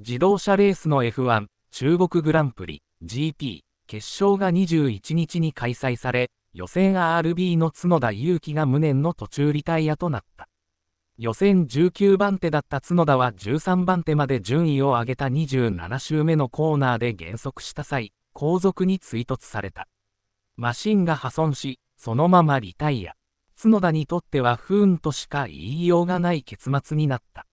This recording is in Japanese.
自動車レースの F1 中国グランプリ GP 決勝が21日に開催され、予選 RB の角田祐希が無念の途中リタイアとなった。予選19番手だった角田は13番手まで順位を上げた27周目のコーナーで減速した際、後続に追突された。マシンが破損し、そのままリタイア。角田にとっては不運としか言いようがない結末になった。